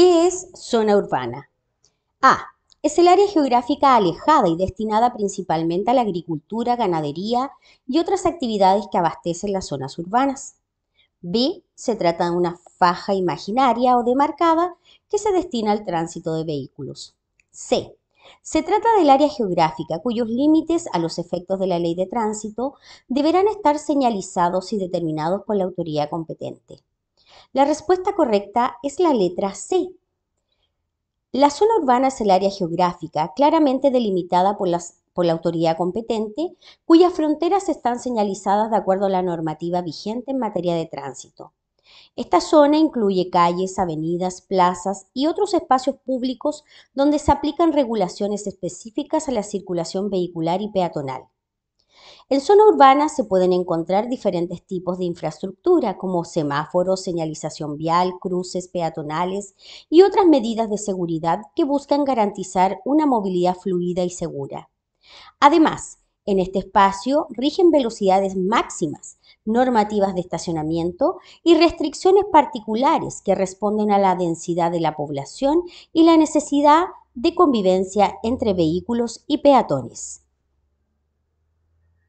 ¿Qué es zona urbana? A. Es el área geográfica alejada y destinada principalmente a la agricultura, ganadería y otras actividades que abastecen las zonas urbanas. B. Se trata de una faja imaginaria o demarcada que se destina al tránsito de vehículos. C. Se trata del área geográfica cuyos límites a los efectos de la ley de tránsito deberán estar señalizados y determinados por la autoridad competente. La respuesta correcta es la letra C. La zona urbana es el área geográfica claramente delimitada por, la autoridad competente, cuyas fronteras están señalizadas de acuerdo a la normativa vigente en materia de tránsito. Esta zona incluye calles, avenidas, plazas y otros espacios públicos donde se aplican regulaciones específicas a la circulación vehicular y peatonal. En zona urbana se pueden encontrar diferentes tipos de infraestructura como semáforos, señalización vial, cruces peatonales y otras medidas de seguridad que buscan garantizar una movilidad fluida y segura. Además, en este espacio rigen velocidades máximas, normativas de estacionamiento y restricciones particulares que responden a la densidad de la población y la necesidad de convivencia entre vehículos y peatones.